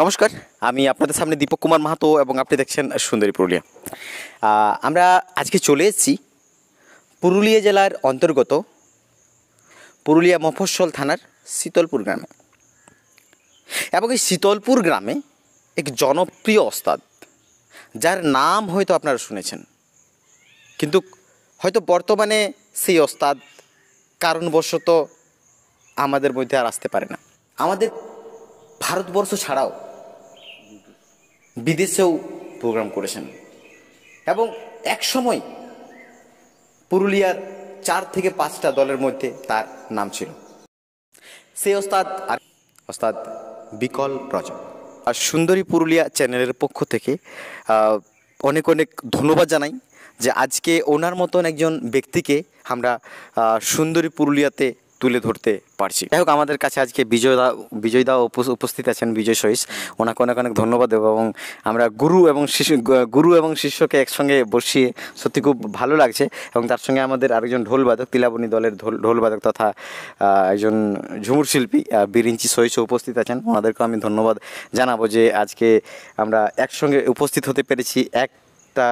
নমস্কার আমি আপনাদের সামনে দীপক কুমার মাহাতো এবং আপনি দেখছেন সুন্দরী পুরুলিয়া আমরা আজকে চলে এসেছি পুরুলিয়া জেলার অন্তর্গত পুরুলিয়া মফস্বল থানার শীতলপুর গ্রামে এবং এই শীতলপুর গ্রামে এক জনপ্রিয় ওস্তাদ যার নাম হয়তো আপনারা শুনেছেন কিন্তু হয়তো বর্তমানে সেই ওস্তাদ কারণবশত আমাদের মধ্যে আর আসতে পারে না আমাদের ভারতবর্ষ ছাড়াও বিদেশেও প্রোগ্রাম করেছেন এবং এক সময় পুরুলিয়ার চার থেকে পাঁচটা দলের মধ্যে তার নাম ছিল সে ওস্তাদ আর ওস্তাদ বিকল রজক আর সুন্দরী পুরুলিয়া চ্যানেলের পক্ষ থেকে অনেক অনেক ধন্যবাদ জানাই যে আজকে ওনার মতন একজন ব্যক্তিকে আমরা সুন্দরী পুরুলিয়াতে তুলে ধরতে পারছি যাই হোক আমাদের কাছে আজকে বিজয়দা বিজয়দা উপস্থিত আছেন বিজয় সহিস ওনাকে অনেক অনেক ধন্যবাদ দেবো এবং আমরা গুরু এবং শিশু গুরু এবং শিষ্যকে একসঙ্গে বসিয়ে সত্যি খুব ভালো লাগছে এবং তার সঙ্গে আমাদের আরেকজন ঢোলবাদক তিলাবনী দলের ঢোল ঢোলবাদক তথা একজন ঝুমুর শিল্পী বিরিঞ্চি সহিসও উপস্থিত আছেন ওনাদেরকেও আমি ধন্যবাদ জানাবো যে আজকে আমরা একসঙ্গে উপস্থিত হতে পেরেছি একটা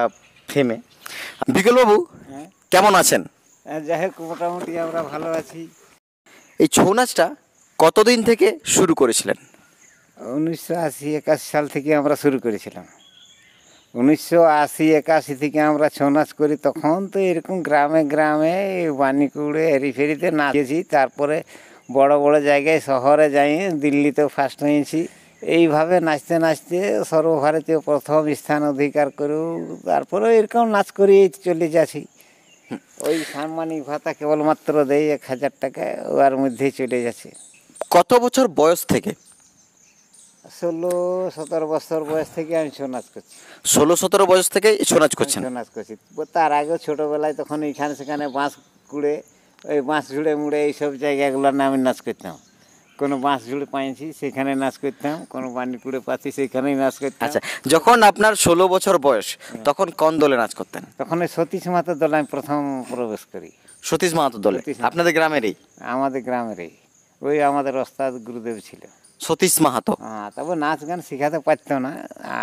ফেমে বিকেলবাবু হ্যাঁ। কেমন আছেন হ্যাঁ, যাই হোক মোটামুটি আমরা ভালো আছি এই ছৌ নাচটা কতদিন থেকে শুরু করেছিলেন উনিশশো আশি একাশি সাল থেকে আমরা শুরু করেছিলাম উনিশশো আশি একাশি থেকে আমরা ছৌ নাচ করি তখন তো এরকম গ্রামে গ্রামে বানিকুড়ে হেরি ফেরিতে নাচেছি তারপরে বড় বড় জায়গায় শহরে যাই দিল্লিতেও ফার্স্ট হয়েছি এইভাবে নাচতে নাচতে সর্বভারতীয় প্রথম স্থান অধিকার করেও তারপরে এরকম নাচ করিয়ে চলে যাচ্ছি ওই সাম্মানিক ভাতা কেবলমাত্র দেয় এক হাজার টাকা ওর মধ্যেই চলে যাচ্ছে কত বছর বয়স থেকে ষোলো সতেরো বছর বয়স থেকে আমি ছৌ নাচ করছি ষোলো সতেরো বয়স থেকে ছৌ নাচ করছি ছৌ নাচ করছি তার আগেও ছোটোবেলায় তখন এখানে সেখানে বাঁশ কুড়ে ওই বাঁশ ঝুড়ে মুড়ে এইসব জায়গাগুলোর নামে নাচ করতাম কোনো বাঁশ ঝুলে পাইছি সেখানে নাচ করতাম কোনো বানিকুড়ে পাচ্ছি সেখানেই নাচ করতাম আচ্ছা যখন আপনার ষোলো বছর বয়স হ্যাঁ। তখন কোন দলে নাচ করতেন তখন ওই সতীশ মাতার দলে আমি প্রথম প্রবেশ করি সতীশ মাহাতো দলে আপনাদের গ্রামেরই আমাদের গ্রামেরই ওই আমাদের ওস্তাদ গুরুদেব ছিল সতীশ মাহাতো হ্যাঁ তারপর নাচ গান শেখাতে পারতো না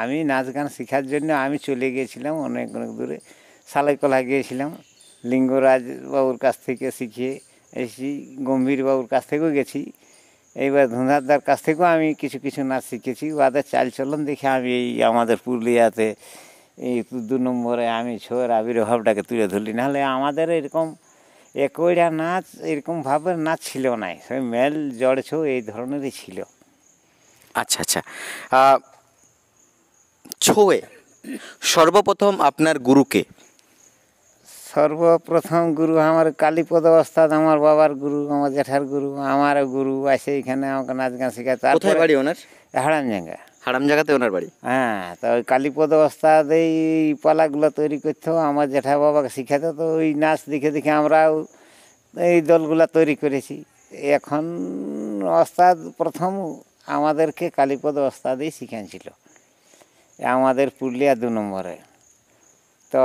আমি নাচ গান শেখার জন্য আমি চলে গিয়েছিলাম অনেক অনেক দূরে সালাইকলা গিয়েছিলাম লিঙ্গরাজ বাবুর কাছ থেকে শিখিয়ে এসেছি গম্ভীর বাবুর কাছ থেকেও গেছি এইবার ধুঁধারদার কাছ থেকেও আমি কিছু কিছু নাচ শিখেছি ওদের চালচলন দেখে আমি এই আমাদের পুরুলিয়াতে এই দু নম্বরে আমি ছোয়ের আবির্ভাবটাকে তুলে ধরলি নাহলে আমাদের এরকম একইটা নাচ এরকমভাবে নাচ ছিল নাই সেই মেল জড় ছৌ এই ধরনেরই ছিল আচ্ছা আচ্ছা ছোয়ে সর্বপ্রথম আপনার গুরুকে সর্বপ্রথম গুরু আমার কালীপদ অবস্থাত আমার বাবার গুরু আমার জেঠার গুরু আমার গুরু আসে এখানে আমাকে নাচ গান শেখাতে কোথায় বাড়ি হারাম জায়গা হাড়াম জায়গাতে ওনার বাড়ি হ্যাঁ তো ওই কালীপদ অবস্থাত এই পালাগুলো তৈরি করতো আমার জেঠা বাবাকে শিখাতো তো ওই নাচ দেখে দেখে আমরাও এই দলগুলা তৈরি করেছি এখন অস্তাদ প্রথম আমাদেরকে কালীপদ অস্তাদেই শিখিয়েছিল আমাদের পুরুলিয়া দু নম্বরে তো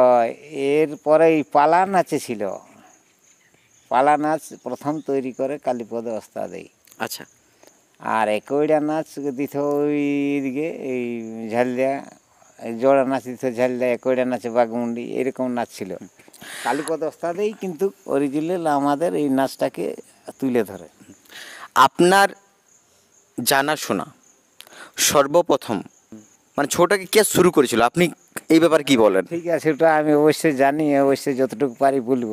এরপরে এই পালা নাচে ছিল পালা নাচ প্রথম তৈরি করে কালীপদ অস্তাদেই আচ্ছা আর একইটা নাচ দিত ওই দিকে এই ঝালদা জোড়া নাচ দিত ঝালদা একইটা নাচে বাঘমুন্ডি এরকম নাচ ছিল কালীপদ অস্তাদেই কিন্তু অরিজিনাল আমাদের এই নাচটাকে তুলে ধরে আপনার জানাশোনা সর্বপ্রথম মানে ছোটাকে কে শুরু করেছিল আপনি এই ব্যাপার কি বলেন ঠিক আছে ওটা আমি অবশ্যই জানি অবশ্যই যতটুকু পারি বলব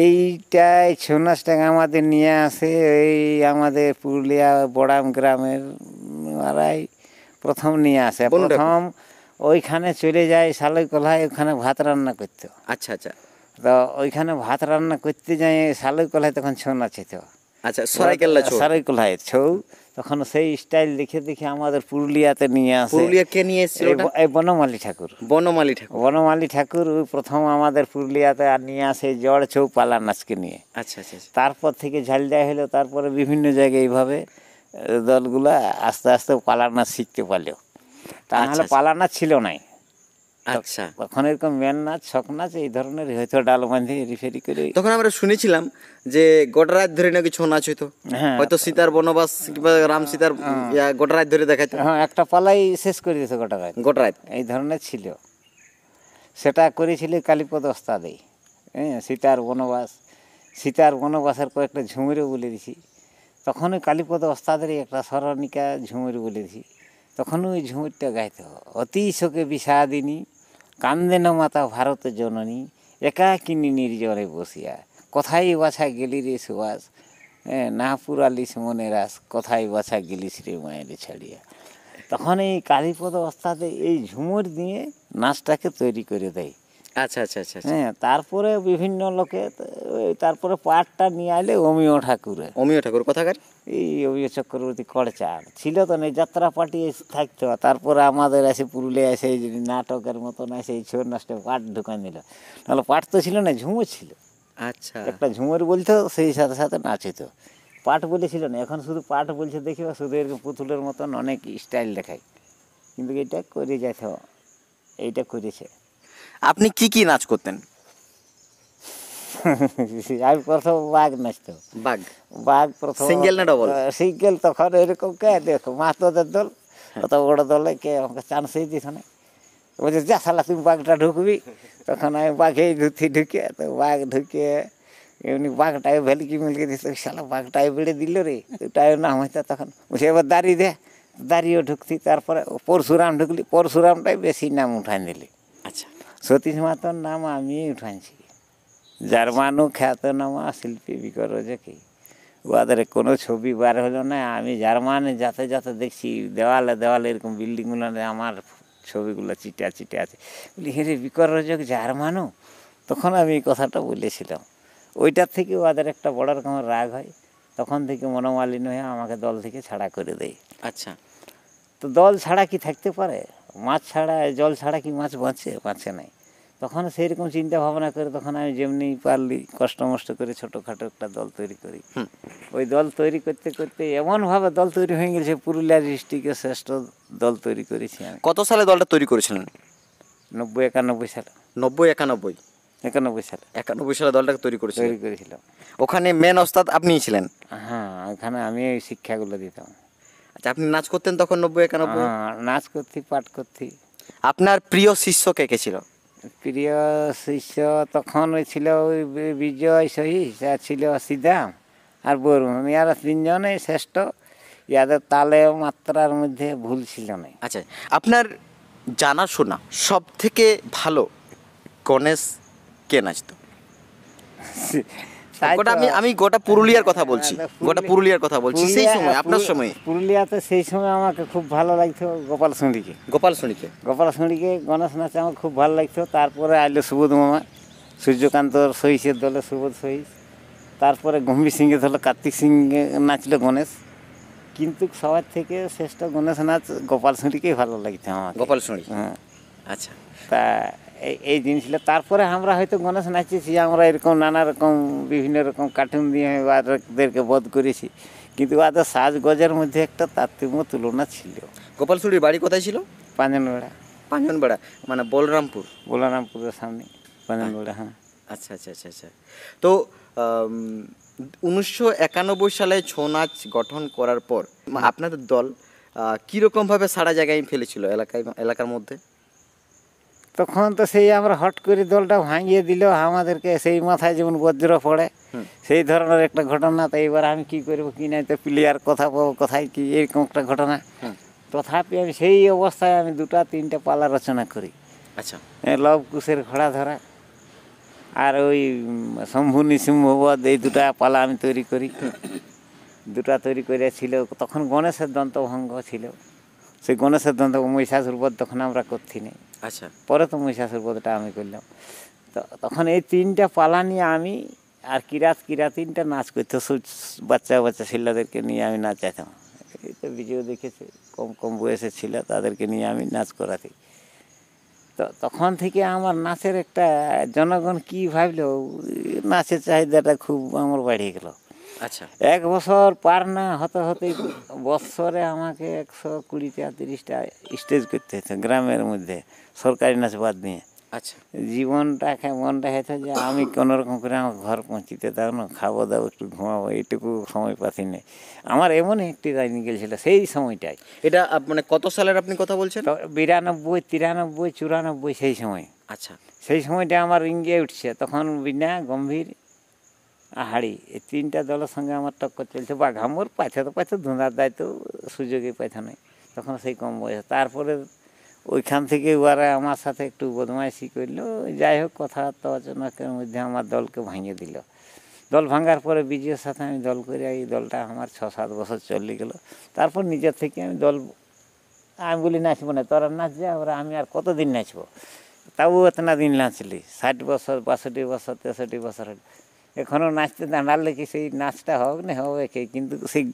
এইটাই ছৌ নাচটাকে আমাদের নিয়ে আসে এই আমাদের পুরুলিয়া বড়াম গ্রামের মারাই প্রথম নিয়ে আসে প্রথম ওইখানে চলে যায় কলাই ওখানে ভাত রান্না করতে আচ্ছা আচ্ছা তো ওইখানে ভাত রান্না করতে যাই কলাই তখন ছৌ নাচ আচ্ছা সরাইকেল্লা সরাইকলায় ছৌ তখন সেই স্টাইল দেখে দেখে আমাদের পুরুলিয়াতে নিয়ে আসে পুরুলিয়াকে নিয়ে এসেছিল এই বনমালী ঠাকুর বনমালী ঠাকুর বনমালী ঠাকুর ওই প্রথম আমাদের পুরুলিয়াতে আর নিয়ে আসে জড় ছৌ পালা নাচকে নিয়ে আচ্ছা, আচ্ছা আচ্ছা তারপর থেকে ঝাল দেওয়া হলো তারপরে বিভিন্ন জায়গায় এইভাবে দলগুলা আস্তে আস্তে পালা নাচ শিখতে পারলো তাহলে আচ্ছা, আচ্ছা। পালা নাচ ছিল নাই আচ্ছা তখন এরকম মেন নাচ ছক নাচ এই ধরনের হয়তো ডাল বাঁধে রিফেরি করে তখন আমরা শুনেছিলাম যে গোটা রাত ধরে নাকি ছৌ নাচ হইতো হ্যাঁ। হয়তো সীতার বনবাস কিংবা রাম সীতার হ্যাঁ। গোটা ধরে দেখাইতো হ্যাঁ একটা পালাই শেষ করে দিত গোটা রাত এই ধরনের ছিল সেটা করেছিল কালীপদ অস্তাদে হ্যাঁ সীতার বনবাস সীতার বনবাসের কয়েকটা ঝুমুরে বলে দিছি তখন কালীপদ ওস্তাদের একটা স্মরণিকা ঝুমুরে বলে দিছি তখন ওই ঝুমুরটা গাইত অতি শোকে বিষাদিনী কান্দেন মাতা ভারত জননী একাকিনী নির্জনে বসিয়া কথাই বাছা গেলি রে সুবাস হ্যাঁ না পুরালি সুমনে রাস কথাই বাছা গেলিস রে মায়ের ছাড়িয়া তখন এই কালীপদ অবস্থাতে এই ঝুমুর দিয়ে নাচটাকে তৈরি করে দেয় আচ্ছা, আচ্ছা আচ্ছা আচ্ছা হ্যাঁ তারপরে বিভিন্ন লোকে তারপরে পাটটা নিয়ে আইলে অমিয় ঠাকুরে অমিয় ঠাকুর কোথাকার এই অমিয় চক্রবর্তী কড়চার ছিল তো না যাত্রা পার্টি থাকতো তারপরে আমাদের এসে পুরুলিয়া এসে নাটকের মতন এসে এই ছোট নাচটা পাট ঢুকান দিল নাহলে পাট তো ছিল না ঝুমো ছিল আচ্ছা একটা ঝুমুর বলতো সেই সাথে সাথে নাচিত পাট বলেছিল না এখন শুধু পাট বলছে দেখি শুধু এরকম পুতুলের মতন অনেক স্টাইল দেখায় কিন্তু এটা করে যেত এইটা করেছে আপনি কি কি নাচ করতেন আমি প্রথম বাঘ নাচতো বাঘ বাঘ প্রথম সিঙ্গেল না ডবল সিঙ্গেল তখন এরকম কে দেখো মাতদের দল হ্যাঁ। অত বড় দলে কে আমাকে চান্স চান্সই দিত না বলছে যা শালা তুমি বাঘটা ঢুকবি তখন আমি বাঘে ধুতি ঢুকে তো বাঘ ঢুকে এমনি বাঘটায় ভেলকি মিলকে দিত শালা বাঘটায় বেড়ে দিল রে ওটায় নাম হইতো তখন বলছে এবার দাঁড়িয়ে দে দাঁড়িয়েও ঢুকতি তারপরে পরশুরাম ঢুকলি পরশুরামটাই বেশি নাম উঠান নিলি সতীশ মাতর নাম আমি উঠাইছি জার্মানু খ্যাতনামা শিল্পী বিকর বিকরজকে ওদের কোনো ছবি বার হলো না আমি মানে যাতে যাতে দেখছি দেওয়ালে দেওয়ালে এরকম বিল্ডিংগুলো আমার ছবিগুলো চিটা চিটা আছে বলি হেরে যার জার্মানু তখন আমি এই কথাটা বলেছিলাম ওইটার থেকে ওদের একটা বড় রকমের রাগ হয় তখন থেকে মনোমালিন্য হয়ে আমাকে দল থেকে ছাড়া করে দেয় আচ্ছা তো দল ছাড়া কি থাকতে পারে মাছ ছাড়া জল ছাড়া কি মাছ বাঁচে বাঁচে নাই তখন সেই রকম চিন্তা ভাবনা করে তখন আমি যেমনি পারলি কষ্ট মষ্ট করে ছোটোখাটো একটা দল তৈরি করি ওই দল তৈরি করতে করতে এমনভাবে দল তৈরি হয়ে গেছে পুরুলিয়া ডিস্ট্রিক্টের শ্রেষ্ঠ দল তৈরি করেছি আমি কত সালে দলটা তৈরি করেছিলেন নব্বই একানব্বই সালে নব্বই একানব্বই একানব্বই সালে একানব্বই সালে দলটাকে তৈরি করেছিল তৈরি করেছিল ওখানে মেন ওস্তাদ আপনিই ছিলেন হ্যাঁ ওখানে আমি ওই শিক্ষাগুলো দিতাম আচ্ছা আপনি নাচ করতেন তখন নব্বই একানব্বই হ্যাঁ, নাচ করতি পাঠ করতি আপনার প্রিয় শিষ্য কে কে ছিল প্রিয় শিষ্য তখন ওই ছিল ওই বিজয় সহি আর ছিল সিদাম আর বরুণ ইয়ারা তিনজনে শ্রেষ্ঠ ইয়াদের তালে মাত্রার মধ্যে ভুল ছিল না আচ্ছা আপনার জানাশোনা সব থেকে ভালো গণেশ কে নাচতো গোটা আমি গোটা পুরুলিয়ার কথা বলছি গোটা পুরুলিয়ার কথা বলছি সেই সময় আপনার সময় পুরুলিয়াতে সেই সময় আমাকে খুব ভালো লাগতো গোপাল সঙ্গীকে গোপাল সঙ্গীকে গোপাল সঙ্গীকে গণেশ নাচে আমার খুব ভালো লাগতো তারপরে আইলো সুবোধ মামা সূর্যকান্তর সহিসের দলে সুবোধ সহিস তারপরে গম্ভীর সিংহে ধরলো কার্তিক সিং নাচলো গণেশ কিন্তু সবার থেকে শ্রেষ্ঠ গণেশ নাচ গোপাল সঙ্গীকেই ভালো লাগতো আমার গোপাল সঙ্গী হ্যাঁ আচ্ছা তা এই জিনিসগুলো তারপরে আমরা হয়তো গণেশ নাচেছি আমরা এরকম নানা রকম বিভিন্ন রকম কার্টুন দিয়ে ওদেরকে বোধ করেছি কিন্তু ওদের সাজগজের মধ্যে একটা তারতম্য তুলনা ছিল গোপালসুড়ির বাড়ি কোথায় ছিল পাঞ্জনবেড়া পাঞ্জনবেড়া মানে বলরামপুর বলরামপুরের সামনে পাঞ্জনবেড়া হ্যাঁ আচ্ছা আচ্ছা আচ্ছা আচ্ছা তো উনিশশো একানব্বই সালে ছৌ নাচ গঠন করার পর আপনাদের দল কীরকমভাবে সারা জায়গায় ফেলেছিল এলাকায় এলাকার মধ্যে তখন তো সেই আমরা হট করে দলটা ভাঙিয়ে দিল আমাদেরকে সেই মাথায় যেমন বজ্র পড়ে সেই ধরনের একটা ঘটনা তো এবার আমি কি করব কি নাই তো প্লেয়ার কথা বলবো কোথায় কি এরকম একটা ঘটনা তথাপি আমি সেই অবস্থায় আমি দুটা তিনটা পালা রচনা করি আচ্ছা লব কুশের ঘোড়া ধরা আর ওই শম্ভু নিসিম্ভবধ এই দুটা পালা আমি তৈরি করি দুটা তৈরি করেছিল তখন গণেশের দন্তভঙ্গ ছিল সেই গণেশের দন্ত মহিষাসুরবধ তখন আমরা করছি না আচ্ছা পরে তো মহিষাসুর বধটা আমি করলাম তো তখন এই তিনটা পালা নিয়ে আমি আর কিরাত কিরা তিনটা নাচ করতো বাচ্চা বাচ্চা ছেলেদেরকে নিয়ে আমি নাচাতাম এই তো ভিডিও দেখেছে কম কম বয়সে ছিল তাদেরকে নিয়ে আমি নাচ করাতে তো তখন থেকে আমার নাচের একটা জনগণ কি ভাবলো নাচের চাহিদাটা খুব আমার বাড়িয়ে গেলো আচ্ছা এক বছর পার না হতে হতে বছরে আমাকে একশো কুড়িটা তিরিশটা স্টেজ করতে হতো গ্রামের মধ্যে সরকারি নাচ বাদ নিয়ে আচ্ছা জীবনটাকে মনটা হয়েছে যে আমি কোনো রকম করে আমার ঘর পৌঁছিতে দাও না খাবো দাও একটু ঘুমাবো এইটুকু সময় পাচ্ছি না আমার এমন একটি রাজনীতি গেছিল সেই সময়টাই এটা মানে কত সালের আপনি কথা বলছেন বিরানব্বই তিরানব্বই চুরানব্বই সেই সময় আচ্ছা সেই সময়টা আমার ইঙ্গে উঠছে তখন বিনা গম্ভীর হাড়ি এই তিনটা দলের সঙ্গে আমার টক্কর চলছে বাঘা মোর পাছে তো পাছে ধুঁধার দায়িত্ব সুযোগই পাইছে নাই তখন সেই কম বয়স তারপরে ওইখান থেকে ওরা আমার সাথে একটু বদমাইশি করলো যাই হোক কথাবার্তা কথাবার্তাচনার মধ্যে আমার দলকে ভাঙিয়ে দিল দল ভাঙার পরে বিজয়ের সাথে আমি দল করে এই দলটা আমার ছ সাত বছর চলে গেল তারপর নিজের থেকে আমি দল আমি বলি নাচবো না তোরা নাচ যা ওরা আমি আর কতদিন নাচবো তাও এতনা দিন নাচলি ষাট বছর বাষট্টি বছর তেষট্টি বছর এখনও নাচতে দাঁড়ালে কি সেই নাচটা হোক না হবে কি কিন্তু সেই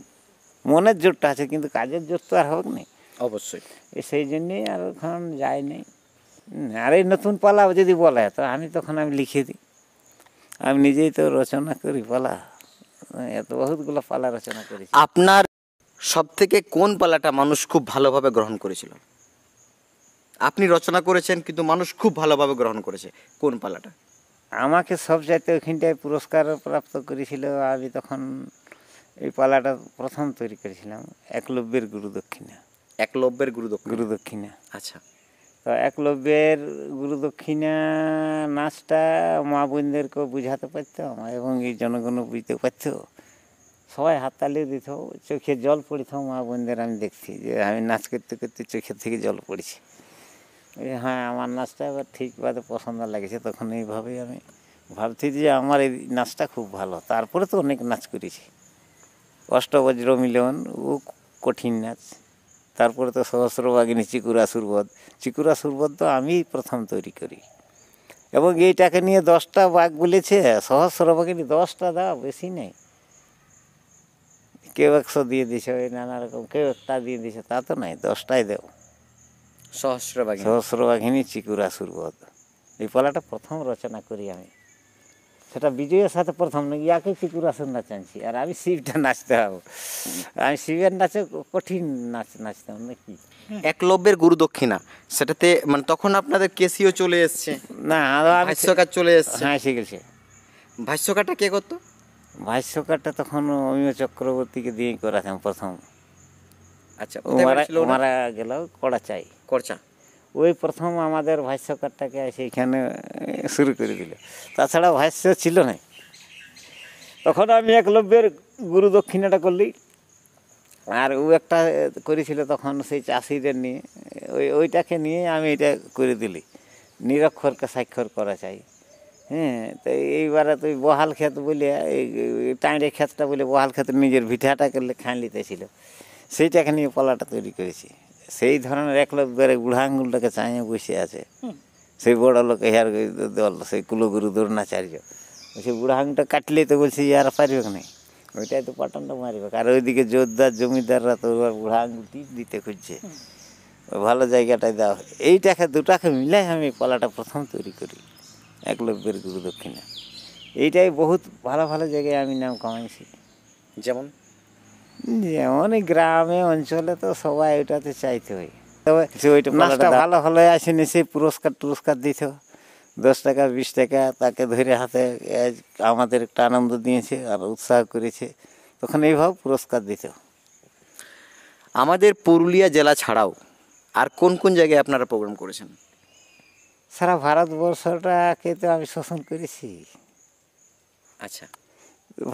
মনের জোরটা আছে কিন্তু কাজের জোর তো আর হোক না অবশ্যই সেই জন্যেই আর এখন যাই নেই আর এই নতুন পালা যদি বলে তো আমি তখন আমি লিখে দিই আমি নিজেই তো রচনা করি পালা এত বহুতগুলো পালা রচনা করি আপনার সব থেকে কোন পালাটা মানুষ খুব ভালোভাবে গ্রহণ করেছিল আপনি রচনা করেছেন কিন্তু মানুষ খুব ভালোভাবে গ্রহণ করেছে কোন পালাটা আমাকে সবচাইতে ওইখানটায় পুরস্কার প্রাপ্ত করেছিল আমি তখন এই পালাটা প্রথম তৈরি করেছিলাম একলব্যের গুরুদক্ষিণা একলব্যের গুরুদক্ষিণা গুরুদক্ষিণা আচ্ছা তো একলব্যের গুরুদক্ষিণা নাচটা মা বোনদেরকে বুঝাতে পারতাম এবং এই জনগণও বুঝতে পারত সবাই হাততালি দিত চোখে জল পড়িত মা বোনদের আমি দেখছি যে আমি নাচ করতে করতে চোখের থেকে জল পড়েছি হ্যাঁ আমার নাচটা এবার ঠিকভাবে পছন্দ লেগেছে তখন এইভাবেই আমি ভাবছি যে আমার এই নাচটা খুব ভালো তারপরে তো অনেক নাচ করেছি অষ্টবজ্র মিলন ও কঠিন নাচ তারপরে তো সহস্রবাগিনী চিকুরা সুরবধ চিকুরা সুরবধ তো আমি প্রথম তৈরি করি এবং এইটাকে নিয়ে দশটা বাঘ বলেছে সহস্রবাগিনী দশটা দাও বেশি নেই কেউ একশো দিয়ে দিছে ওই নানা রকম কেউ একটা দিয়ে দিছে তা তো নাই দশটাই দেবো সহস্রবাহিনী বাঘিনী সহস্র বধ এই পালাটা প্রথম রচনা করি আমি সেটা বিজয়ের সাথে প্রথম নাকি ইয়াকে চিকুরাসুর নাচানছি আর আমি শিবটা নাচতে হবো আমি শিবের নাচে কঠিন নাচ নাচতাম নাকি একলব্যের গুরু দক্ষিণা সেটাতে মানে তখন আপনাদের কেসিও চলে এসছে না ভাষ্যকার চলে এসছে হ্যাঁ শিখেছে ভাষ্যকারটা কে করতো ভাষ্যকারটা তখন অমিয় চক্রবর্তীকে দিয়েই করাতাম প্রথম আচ্ছা ওমারা ওমারা গেল কড়াচাই করচা ওই প্রথম আমাদের ভাষ্যকারটাকে সেইখানে শুরু করে দিল তাছাড়া ভাষ্য ছিল না তখন আমি একলব্যের গুরু দক্ষিণাটা করলি আর ও একটা করেছিল তখন সেই চাষিদের নিয়ে ওই ওইটাকে নিয়ে আমি এটা করে দিলি নিরক্ষরকে স্বাক্ষর করা চাই হ্যাঁ তো এইবারে তুই বহাল ক্ষেত বলিয়া এই টাইডে ক্ষেতটা বলে বহাল ক্ষেত নিজের ভিটাটাকে খান লিতেছিল সেইটাকে নিয়ে পালাটা তৈরি করেছি সেই ধরনের এক লোক ধরে বুড়া আঙুলটাকে চাঁয়ে বসে আছে সেই বড় লোক হেয়ার দল সেই কুলগুরু দ্রোণাচার্য সেই বুড়া আঙুলটা কাটলে তো বলছি আর পারবে না ওইটাই তো পাটনটা মারবে আর ওইদিকে জোরদার জমিদাররা তো ওর বুড়া আঙুল টিপ দিতে খুঁজছে ভালো জায়গাটায় দাও এইটাকে দুটাকে মিলাই আমি পালাটা প্রথম তৈরি করি এক লোকের গুরু দক্ষিণা এইটাই বহুত ভালো ভালো জায়গায় আমি নাম কামাইছি যেমন যেমন গ্রামে অঞ্চলে তো সবাই ওইটাতে চাইতে হয় তবে ভালো হলে আসেনি সেই পুরস্কার টুরস্কার দিত দশ টাকা বিশ টাকা তাকে ধরে হাতে আমাদের একটা আনন্দ দিয়েছে আর উৎসাহ করেছে তখন এইভাবে পুরস্কার দিত আমাদের পুরুলিয়া জেলা ছাড়াও আর কোন কোন জায়গায় আপনারা প্রোগ্রাম করেছেন সারা ভারতবর্ষটাকে তো আমি শোষণ করেছি আচ্ছা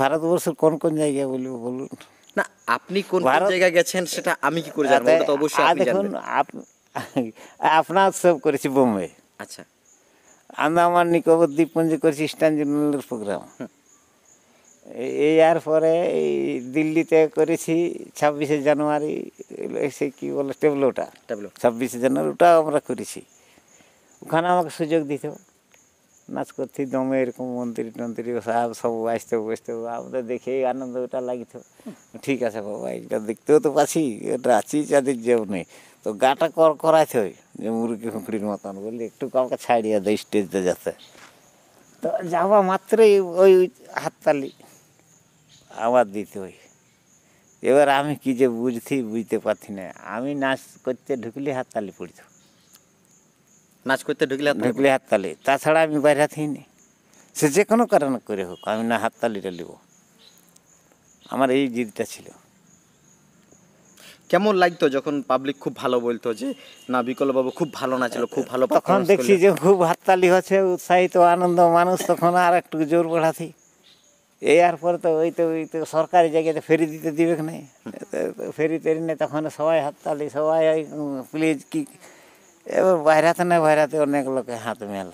ভারতবর্ষের কোন কোন জায়গায় বলবো বলুন না আপনি কোন জায়গায় গেছেন সেটা আমি কি করে জানবো ওটা তো অবশ্যই আপনি জানবেন আপনার সব করেছি বোম্বে আচ্ছা আন্দামান নিকোবর দ্বীপপুঞ্জে করেছি ইস্টার্ন জেনারেলের প্রোগ্রাম এই আর পরে এই দিল্লিতে করেছি ছাব্বিশে জানুয়ারি সে কী বলে টেবলোটা টেবলো ছাব্বিশে জানুয়ারি ওটাও আমরা করেছি ওখানে আমাকে সুযোগ দিতে নাচ করছি দমে এরকম মন্ত্রী টন্ত্রী সাহেব সব আসতো বসতে আমাদের দেখেই আনন্দ ওটা লাগিত ঠিক আছে বাবা এটা দেখতেও তো পাচ্ছি ওটা আছি যাদের যেও নেই তো গাটা কর করাইতে হয় যে মুরগি ফুঁকড়ির মতন বললি একটু কাউকে ছাড়িয়ে দেয় স্টেজে যাতে তো যাওয়া মাত্রই ওই হাততালি আবার দিতে হয় এবার আমি কি যে বুঝছি বুঝতে পারছি না আমি নাচ করতে ঢুকলে হাততালি পড়িত নাচ করতে ঢুকলে ঢুকলে হাততালি তাছাড়া আমি বাইরে থাইনি সে যে কোনো কারণে করে হোক আমি না হাততালিটা নেব আমার এই জিদটা ছিল কেমন লাগতো যখন পাবলিক খুব ভালো বলতো যে না বিকলবাবু খুব ভালো না ছিল খুব ভালো তখন দেখছি যে খুব হাততালি হচ্ছে উৎসাহিত আনন্দ মানুষ তখন আর একটু জোর বাড়াতি এই আর পরে তো ওই তো ওই তো সরকারি জায়গাতে ফেরি দিতে দিবে না ফেরি তেরি নেই তখন সবাই হাততালি সবাই প্লিজ কি এবার বাইরাতে না বাইরাতে অনেক লোকে হাত মেল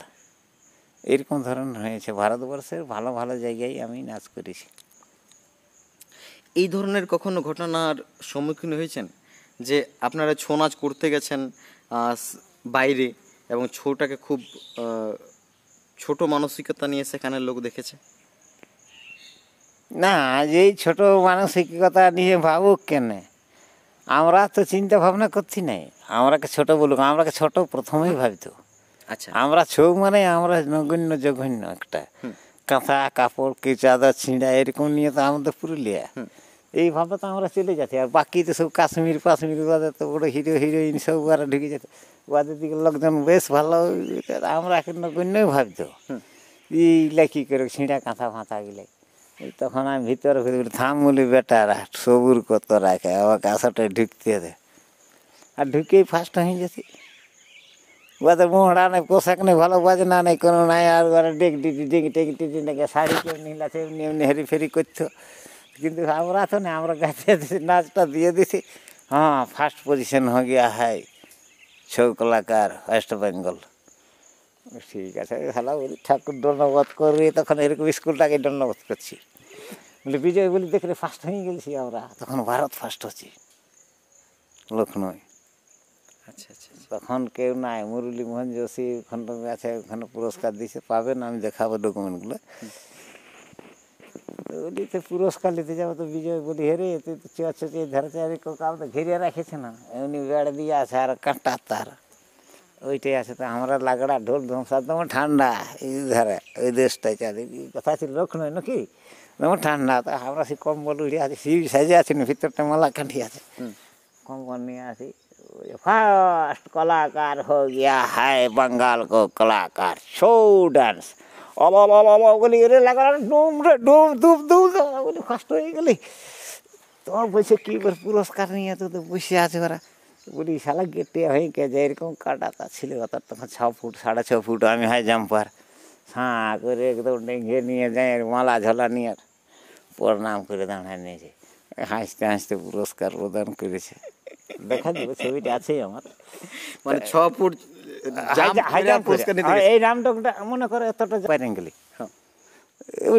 এরকম ধরনের হয়েছে ভারতবর্ষের ভালো ভালো জায়গায় আমি নাচ করেছি এই ধরনের কখনো ঘটনার সম্মুখীন হয়েছেন যে আপনারা ছৌ নাচ করতে গেছেন বাইরে এবং ছৌটাকে খুব ছোট মানসিকতা নিয়ে সেখানের লোক দেখেছে না এই ছোট মানসিকতা নিয়ে ভাবুক কেন আমরা তো চিন্তা ভাবনা করছি নাই আমরাকে ছোট বলুক আমরাকে ছোট প্রথমেই ভাবতো আচ্ছা আমরা ছৌ মানে আমরা নগণ্য জঘন্য একটা কাঁথা কাপড় কে চাদা ছিঁড়া এরকম নিয়ে তো আমাদের পুরুলিয়া এইভাবে তো আমরা চলে যাচ্ছি আর বাকি তো সব কাশ্মীর ফাশ্মীর ওদের তো বড় হিরো হিরোইন সব ওরা ঢুকে যেত ওদের দিকে লোকজন বেশ ভালো আমরা এখন নগণ্যই ভাবতো এইগুলা কী করে ছিঁড়া কাঁথা ফাঁথা গেলে তখন আমি ভিতরে থাম বলি বেটারা সবুর কত রাখে আবার কাঁথাটা ঢুকতে দেয় আর ঢুকেই ফার্স্ট হয়ে গেছি বাদে মোহড়া নেই পোশাক নেই ভালো বাজনা নেই কোনো নাই আর ওরা ডেক ডিটি ডেক ডেক টিটি নাকি শাড়ি কেউ নিলাছে এমনি এমনি হেরি ফেরি করতো কিন্তু আমরা তো না আমরা গাছে নাচটা দিয়ে দিছি হ্যাঁ ফার্স্ট পজিশন হয়ে গিয়া হয় ছৌ কলাকার ওয়েস্ট বেঙ্গল ঠিক আছে হ্যালো বলি ঠাকুর দণ্ডবোধ করবি তখন এরকম স্কুলটাকে দণ্ডবোধ করছি বলি বিজয় বলি দেখলে ফার্স্ট হয়ে গেছি আমরা তখন ভারত ফার্স্ট হচ্ছি লখনৌ আচ্ছা, আচ্ছা, আচ্ছা। তখন কেউ নাই মুরলী মোহন যোশী খন্ড আছে ওখানে পুরস্কার দিয়েছে পাবেন আমি দেখাবো ডকুমেন্টগুলো ওদিকে পুরস্কার নিতে যাবো তো বিজয় বলি হেরে হ্যাঁ তুই তো চেয়ার চেয়ে ধরে চেয়ারে কাউ তো ঘিরে রাখেছে না এমনি বেড় দিয়ে আছে আর কাঁটা তার ওইটাই আছে তো আমরা লাগড়া ঢোল ধমসা তোমার ঠান্ডা এই ধারে ওই দেশটাই চাঁদে কথা আছে লোক নয় নাকি তোমার ঠান্ডা তা আমরা সে কম্বল উড়ে আছে সেই সাজে আছি না ভিতরটা মালা কাঠি আছে কম্বল নিয়ে আসি ফার্স্ট কলাকার हो গিয়া है बंगाल কলাকার कलाकार ডান্স डांस अब अब বলি রে লাগার ডুম রে ডুম ডুম ডুম বলি ফার্স্ট হয়ে গেলি তোর বসে কি করে পুরস্কার নিয়ে তো তো বসে আছে ওরা বলি শালা গেটে হয়ে গেছে এরকম কাটাতা ছিল তার তখন ছ ফুট সাড়ে ছ ফুট আমি হয় জাম্পার সাঁ করে একদম ডেঙ্গে নিয়ে যাই মালা ঝোলা নিয়ে প্রণাম করে দাঁড়ায় নিয়েছে হাসতে হাসতে পুরস্কার প্রদান করেছে দেখা দিব ছবিটা আছে আমার মানে ছ ফুট এই রামটকটা মনে করো এতটা গেলি হ্যাঁ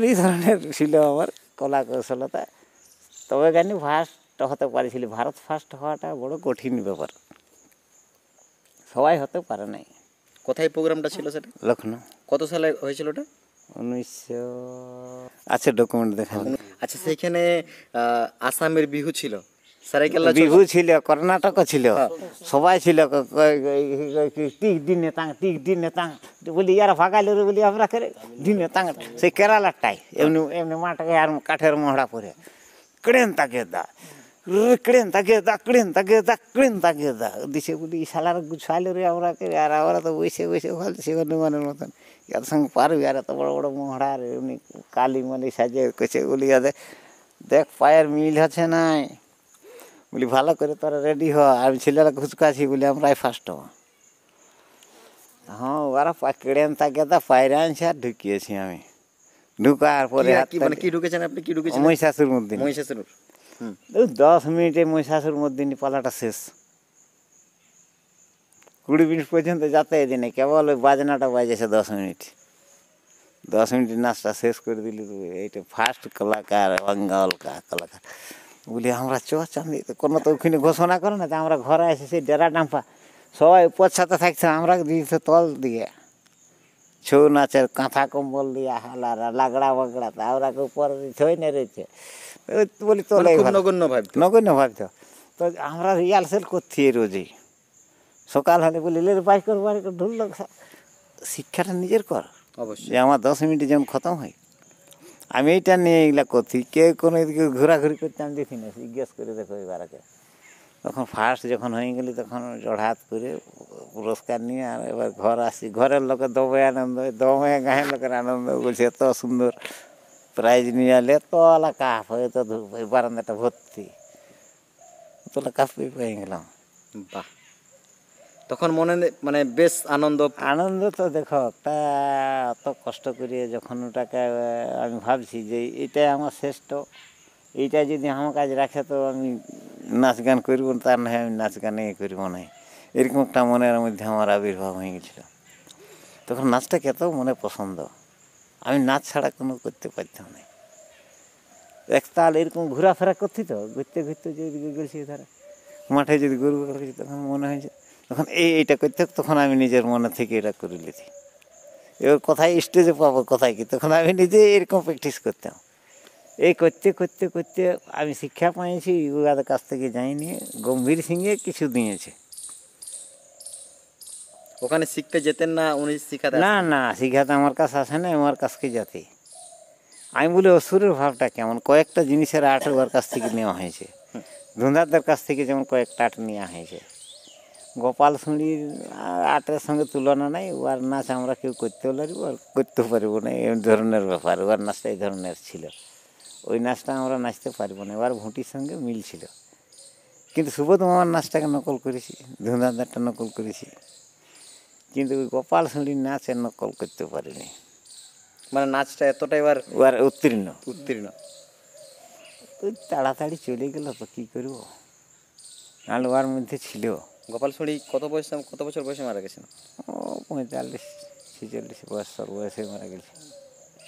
এই ধরনের ছিল আমার কলা কৌশলতা তবে জানি ফার্স্ট হতে পারিছিলি ভারত ফার্স্ট হওয়াটা বড় কঠিন ব্যাপার সবাই হতে পারে নাই কোথায় প্রোগ্রামটা ছিল সেটা লখনৌ কত সালে হয়েছিল ওটা উনিশশো আচ্ছা ডকুমেন্ট দেখান আচ্ছা সেইখানে আসামের বিহু ছিল সারাইকেল্লা বিভু ছিল কর্ণাটক ছিল হ্যাঁ। সবাই ছিল তিক দিন নেতাং তিক দিন নেতাং বলি ইয়ার ভাগালে বলি আমরা করে দিন নেতাং সেই কেরালারটাই এমনি এমনি মাঠে আর কাঠের মহড়া পরে কেড়েন তাকে দা কেড়েন তাকে দা কেড়েন তাকে দা কেড়েন তাকে দা দিছে বলি সালার গুছাইলে রে আমরা আর আমরা তো বসে বসে ফালছে হনুমানের মতন এর সঙ্গে পারবি আর এত বড় বড় মহড়া রে উনি কালী মালি সাজে কেছে বলি দেখ পায়ের মিল আছে নাই বলি ভালো করে তোরা রেডি হ আমি ছেলেরা খুচকাছি বলি আমরাই ফার্স্ট হব হ্যাঁ ওরা পাকিড়ে তাকে তা পায়রা আনছে আর ঢুকিয়েছি আমি ঢুকার পরে মানে কি ঢুকেছেন আপনি কি ঢুকেছেন মহিষাসুর মধ্যে মহিষাসুর দশ মিনিটে মহিষাসুর মধ্যে পালাটা শেষ কুড়ি মিনিট পর্যন্ত যাতে এদিনে কেবল ওই বাজনাটা বাজেছে দশ মিনিট দশ মিনিট নাচটা শেষ করে দিলি তুই এইটা ফার্স্ট কলাকার বাঙ্গাল কলাকার বলি আমরা চ চাঁদি কোনো তো ওখানে ঘোষণা করে না তো আমরা ঘরে এসে সেই ডেরা ডাম্পা সবাই উপর থাকছে আমরা দিয়েছে তল দিয়ে ছৌ নাচের কাঁথা কম্বল দিয়ে হালারা লাগড়া বাগড়া তা ওরা উপর ছই নে রয়েছে বলি তো নগণ্য ভাবতো নগণ্য ভাবতো তো আমরা রিহার্সেল করছি রোজেই সকাল হলে বলি লের বাইক কর বাইক শিক্ষাটা নিজের কর অবশ্যই আমার দশ মিনিটে যেমন খতম হয় আমি এইটা নিয়ে এগুলা কথি কে কোনো এদিকে ঘোরাঘুরি করতে আমি দেখি না জিজ্ঞেস করে দেখো এবার আগে তখন ফার্স্ট যখন হয়ে গেলি তখন জড়াত করে পুরস্কার নিয়ে আর এবার ঘর আসি ঘরের লোকে দমে আনন্দ দমে গাঁয়ের লোকের আনন্দ বলছে এত সুন্দর প্রাইজ নিয়ে এলে আলা কাপ হয়ে তো বারান্দাটা ভর্তি তোলা কাপ পেয়ে গেলাম বাহ তখন মনে মানে বেশ আনন্দ আনন্দ তো দেখো তা অত কষ্ট করে যখন ওটাকে আমি ভাবছি যে এটাই আমার শ্রেষ্ঠ এইটা যদি আমার কাজ রাখে তো আমি নাচ গান করব তার নয় আমি নাচ গানে করবো না এরকম একটা মনের মধ্যে আমার আবির্ভাব হয়ে গেছিলো তখন নাচটা কেত মনে পছন্দ আমি নাচ ছাড়া কোনো করতে পারতাম না একতাল এরকম ঘোরাফেরা করছি তো ঘুরতে ঘুরতে যদি গেছি ধারে মাঠে যদি গরু তখন মনে হয়েছে তখন এই এটা করতে তখন আমি নিজের মনে থেকে এটা করে নিতে এবার কোথায় স্টেজে পাবো কোথায় কি তখন আমি নিজে এরকম প্র্যাকটিস করতাম এই করতে করতে করতে আমি শিক্ষা পাইছি ইউগাদের কাছ থেকে যাইনি গম্ভীর সিংয়ে কিছু দিয়েছে ওখানে শিখতে যেতেন না উনি শিখাতে না না শিখাতে আমার কাছে আসে না আমার কাছকে যাতে আমি বলি অসুরের ভাবটা কেমন কয়েকটা জিনিসের আর্ট ওর কাছ থেকে নেওয়া হয়েছে ধুন্ধারদের কাছ থেকে যেমন কয়েকটা আর্ট নেওয়া হয়েছে গোপাল শুঁড়ির আটের সঙ্গে তুলনা নাই ওয়ার নাচ আমরা কেউ করতেও লাগবো আর করতেও পারবো না এই ধরনের ব্যাপার ওয়ার নাচটা এই ধরনের ছিল ওই নাচটা আমরা নাচতে পারবো না এবার ভুঁটির সঙ্গে মিল ছিল কিন্তু সুবোধ মামার নাচটাকে নকল করেছি ধুমধামদারটা নকল করেছি কিন্তু ওই গোপাল শুঁড়ির নাচের নকল করতে পারিনি মানে নাচটা এতটাই এবার ওয়ার উত্তীর্ণ উত্তীর্ণ ওই তাড়াতাড়ি চলে গেল তো কী করবো নাহলে ওয়ার মধ্যে ছিল গোপাল সড়ি কত বয়সে কত বছর বয়সে মারা গেছেন ও পঁয়তাল্লিশ ছেচল্লিশ বছর বয়সে মারা গেছে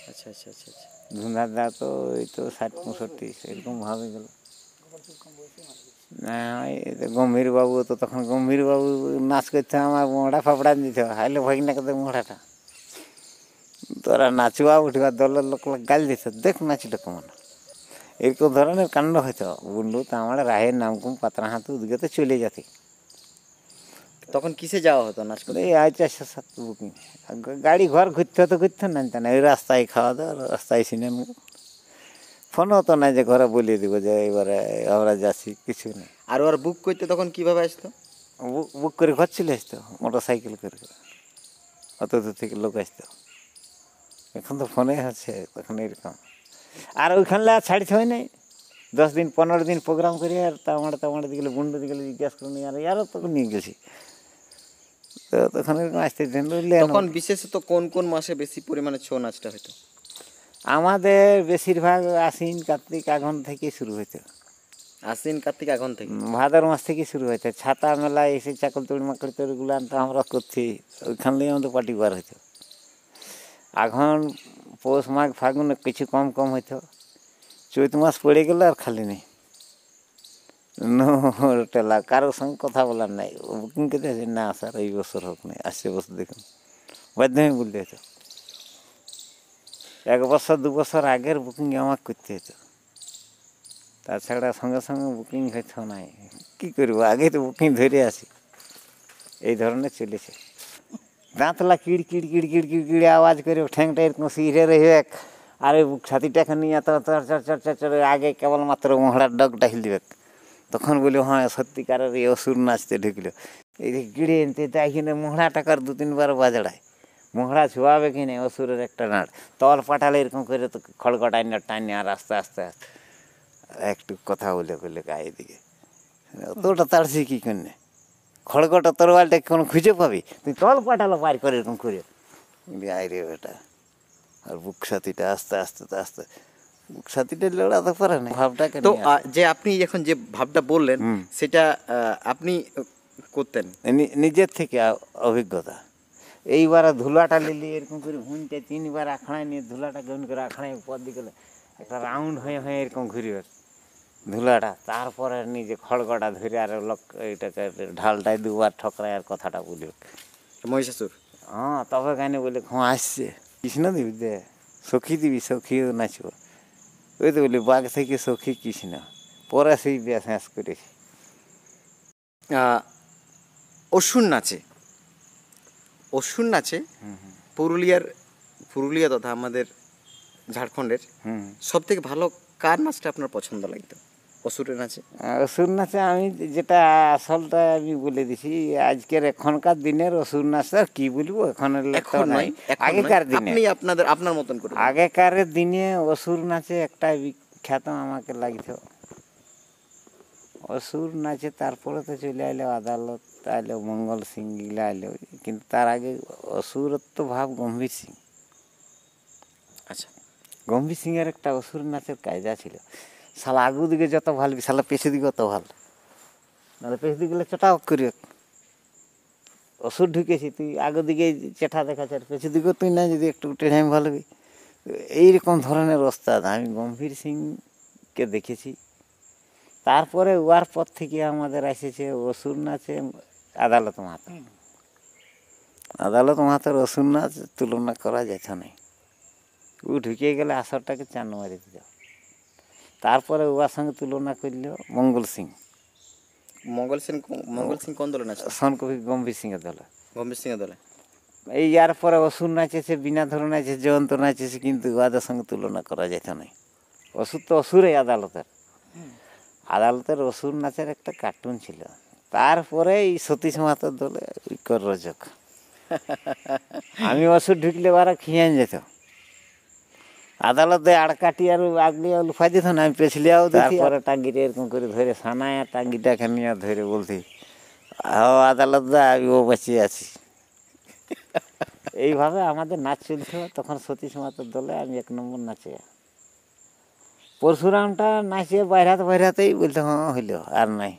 আচ্ছা আচ্ছা আচ্ছা আচ্ছা ধুনার দা তো ওই তো ষাট পঁয়ষট্টি এরকম ভাবে গেল না গম্ভীর বাবু তো তখন গম্ভীর বাবু নাচ করতে আমার মোড়া ফাপড়া দিত হাইলে ভাগিনা কত মোড়াটা তোরা নাচুয়া উঠবা দলের লোক গাল দিত দেখ নাচটা কেমন এরকম ধরনের কাণ্ড হয়তো বন্ধু তা আমার রায়ের নামকুম পাতরা হাতে উদ্গেতে চলে যাতে তখন কিসে যাওয়া হতো না করতে এই আয় বুকিং গাড়ি ঘর ঘুরতে হতো ঘুরতে না না ওই রাস্তায় খাওয়া দাওয়া রাস্তায় সিনেমা ফোন হতো না যে ঘরে বলিয়ে দিব যে এবারে আমরা যাচ্ছি কিছু না আর ওর বুক করতে তখন কিভাবে আসতো বুক বুক করে ঘর চলে আসতো মোটর সাইকেল করে অত দূর থেকে লোক আসতো এখন তো ফোনে হচ্ছে তখন এরকম আর আর ছাড়িতে হয় নাই দশ দিন পনেরো দিন প্রোগ্রাম করি আর তামাড়া তামাড়া দিকে বন্ধু দিকে জিজ্ঞাসা করি আর ইয়ারও তখন নিয়ে গেছি তো তখন নাচতে তখন বিশেষত কোন কোন মাসে বেশি পরিমাণে ছৌ নাচটা হতো আমাদের বেশিরভাগ আশ্বিন কার্তিক আগুন থেকে শুরু হতো আশ্বিন কার্তিক আগুন থেকে ভাদর মাস থেকে শুরু হইতো ছাতা মেলা এসে চাকল তৈরি মাকড়ি তৈরিগুলো তো আমরা করছি ওইখান থেকে আমাদের পাটি বার হইতো আঘন পৌষ মাঘ ফাগুন কিছু কম কম হইতো চৈত মাস পড়ে গেলে আর খালি নেই টেলা কারোর সঙ্গে কথা বলার নাই বুকিং করতে আছে না স্যার এই বছর হোক নাই আসছে বছর দেখুন বাধ্যমে বলতে হতো এক বছর দু বছর আগের বুকিং আমাকে করতে হতো তাছাড়া সঙ্গে সঙ্গে বুকিং হইতো নাই কি করব আগে তো বুকিং ধরে আসি এই ধরনের চলেছে দাঁতলা কিড় কিড় কিড় কিড় কিড় কিড়ে আওয়াজ করে ঠ্যাংটা এরকম সিরে রয়ে আর ছাতিটাকে নিয়ে এত চর চর চর চর আগে কেবলমাত্র মহড়ার ডগটা হিলবে তখন বলি হ্যাঁ সত্যিকারের এই অসুর নাচতে ঢুকলো এই যে গিড়ে এনতে তাই কিনে মোহড়া টাকার দু তিনবার বাজড়ায় মোহড়া ছোঁয়াবে কিনে অসুরের একটা নাট তল পাঠালে এরকম করে তো খড়গটাই না টানে আর আস্তে আস্তে আস্তে একটু কথা বলে বললে গায়ে দিকে অতটা তাড়ছি কী করে খড়গটা বালটা কোনো খুঁজে পাবি তুই তল পাঠালো পার করে এরকম করে আইরে বেটা আর বুক সাথীটা আস্তে আস্তে আস্তে সাথীটা লোক এত পারে না ভাবটাকে তো যে আপনি এখন যে ভাবটা বললেন সেটা আপনি করতেন নিজের থেকে অভিজ্ঞতা এইবার ধুলাটা নিলি এরকম করে ভুনতে তিনবার আখড়ায় নিয়ে ধুলাটা গ্রহণ করে আখড়ায় উপর দিকে একটা রাউন্ড হয়ে হয়ে এরকম ঘুরিবার ধুলাটা তারপরে নিজে খড়গটা ধরে আর লোক এটাকে ঢালটায় দুবার ঠকরায় আর কথাটা বলি মহিষাসুর হ্যাঁ তবে কেন বলে খোঁ আসছে কৃষ্ণ দিবি দে সখী দিবি সখীও নাচব ওই তো বলি বাঘ থেকে সখী কৃষ্ণ পরা সেই ব্যাস করে অসুর নাচে অসুর নাচে পুরুলিয়ার পুরুলিয়া তথা আমাদের ঝাড়খণ্ডের সব থেকে ভালো কার নাচটা আপনার পছন্দ লাগতো অসুরের নাচে হ্যাঁ, অসুর নাচে আমি যেটা আসলটা আমি বলে দিছি আজকের এখনকার দিনের অসুর নাচ আর কি বলবো এখন নয় আগেকার দিনে আপনাদের আপনার মতন করে আগেকার দিনে অসুর নাচে একটা বিখ্যাত আমাকে লাগিত অসুর নাচে তারপরে তো চলে আইলো আদালত আইলো মঙ্গল সিং গিলা আইলো কিন্তু তার আগে অসুরত্ব ভাব গম্ভীর সিং আচ্ছা গম্ভীর সিং এর একটা অসুর নাচের কায়দা ছিল শালা আগু দিকে যত ভাল শালা পেছু দিকে অত ভাল নাহলে পেছু দিকে গেলে চটা করি ওষুধ ঢুকেছি তুই আগে দিকে চেঠা দেখাচ্ছে আর পেছু দিকেও তুই না যদি একটু টেনে ভালবি এইরকম ধরনের ওস্তাদ আমি গম্ভীর সিংকে দেখেছি তারপরে ওয়ার পর থেকে আমাদের এসেছে অসুর নাচে আদালত মাত আদালত মাতের অসুর নাচ তুলনা করা যেত না ও ঢুকিয়ে গেলে আসরটাকে চান মারি দিত তারপরে ওয়ার সঙ্গে তুলনা করল মঙ্গল সিং মঙ্গল সিং মঙ্গল সিং কোন দলের নাচে সনকবি গম্ভীর সিংয়ের দল গম্ভীর সিংয়ের দল এই ইয়ার পরে অসুর নাচেছে বিনা ধর নাচেছে জয়ন্ত নাচেছে কিন্তু উহাদের সঙ্গে তুলনা করা যেত না অসুর তো এই আদালতের আদালতের অসুর নাচের একটা কার্টুন ছিল তারপরে এই সতীশ মাহাতো দলে ঐক্যর রজক আমি অসুর ঢুকলে বারা খিয়ান যেত আদালতে আড়কাটি আর আগলি লুফাই দিত না আমি আও তারপরে টাঙ্গিটা এরকম করে ধরে সানায় টাঙ্গিটা আর ধরে বলছি ও আদালত দা ও বেঁচে আছি এইভাবে আমাদের নাচ চলছে তখন সতীশ মাতার দলে আমি এক নম্বর নাচে পরশুরামটা নাচিয়ে বাইরাতে বাইরাতেই বলতে হ্যাঁ হইল আর নাই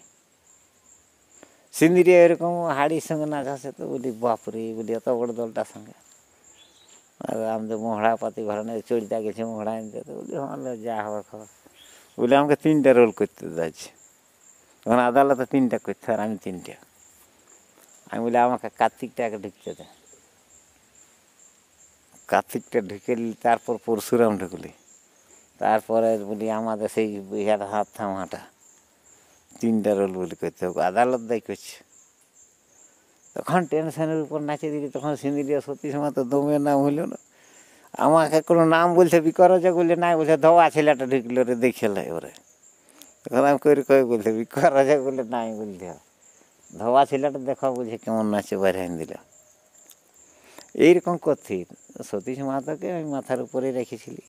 সিন্দিরিয়া এরকম হাড়ির সঙ্গে নাচ আছে তো বলি বাপরে বলি এত বড় দলটার সঙ্গে আমাদের মোহড়া পাতি ঘর নেই চড়িটা গেছে মোহড়া এনে তো বলি হ্যাঁ যা হওয়ার খবর বলে আমাকে তিনটা রোল করতে যাচ্ছে তখন আদালতে তিনটা করতে আর আমি তিনটা আমি বলি আমাকে কার্তিকটাকে ঢুকতে দে কার্তিকটা ঢুকে তারপর পরশুরাম ঢুকলি তারপরে বলি আমাদের সেই বিহার হাত থামাটা তিনটা রোল বলি করতে হবে আদালত দেয় করছে তখন টেনশনের উপর নাচে দিলি তখন সিন্দিরিয়া সতীশ মা তো দমে নাম হইল না আমাকে কোনো নাম বলছে বিকরজ বললে নাই বলছে ধোয়া ছেলেটা ঢুকল রে দেখেলাই ওরে তখন আমি করে কয়ে বলছে বিকরজ বলে নাই বলতে ধোয়া ছেলেটা দেখো বলছে কেমন নাচে বাইরে দিল এইরকম কথি সতীশ মাতাকে আমি মাথার উপরে রেখেছিলি